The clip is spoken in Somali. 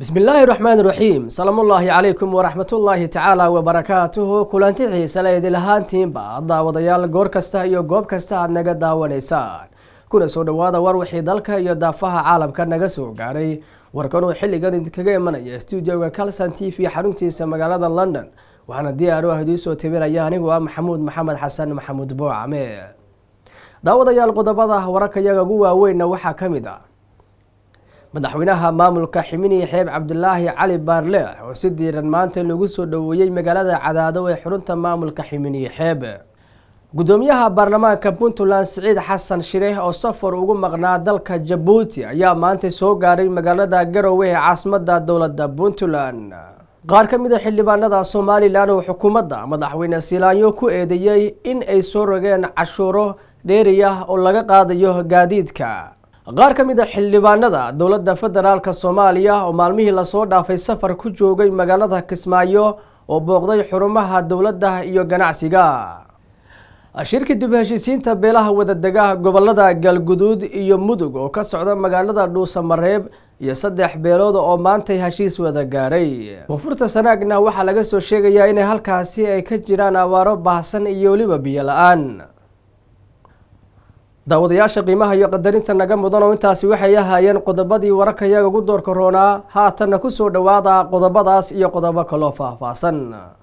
bismi illaahi raxmaan raxiim salaamullaahi calaykum waraxmatullaahi tacaala wabarakaatuhu kulanti xiisale idilahaantiinba daawadayaal goor kasta iyo goob kasta aad naga daawanaysaan kuna soo dhowaada war wixii dalka iyo daafaha caalamka naga soo gaaray warkan oo xilligan idinkaga imanaya stuudioga calson t v xaruntiisa magaalada london waxaana diyaar u ah idiisoo tibinaya anigu ah maxamuud maxamed xasan maxamuud boocame daawadayaal qodobada wararkayaga ugu waaweynna waxaa ka mid a ah madaxweynaha maamulka ximinii xeeb cabdilaahi cali baarle oo si diiran maanta lagu soo dhoweeyey magaalada cadaado ee xurunta maamulka ximiniyi xeeb gudoomiyaha baarlamaanka puntland siciid xasan shireh oo safar ugu maqnaa dalka jabuuti ayaa maanta soo gaaray magaalada garowe ee caasimada dowladda puntland qaar ka mid a xildhibaanada somalilan oo xukuumadda madaxweyne siilaanyo ku eedeeyey in ay soo rageen cashuuro dheeriyah oo laga qaadayo gaadiidka qaar ka mid a ah xildhibaanada dowladda federaalka soomaaliya oo maalmihii lasoo dhaafay safar ku joogay magaalada kismaayo oo booqday xurumaha dowladda iyo ganacsiga shirka dib heshiisiinta beelaha wadadega gobolada galguduud iyo mudug oo ka socda magaalada dhuusamareeb iyo saddex beelood oo maantay heshiis wada gaaray koonfurta sanaagna waxaa laga soo sheegayaa inay halkaasi ay ka jiraan abaaro baahsan iyo weliba biyo la-aan daawadayaasha qiimaha iyo qadarinta naga mudan oo intaasi waxay ahaayeen qodobadii wararkayaga ugu doorkaroonaa haatanna ku soo dhowaada qodobadaas iyo qodobo kaloo faahfaahsan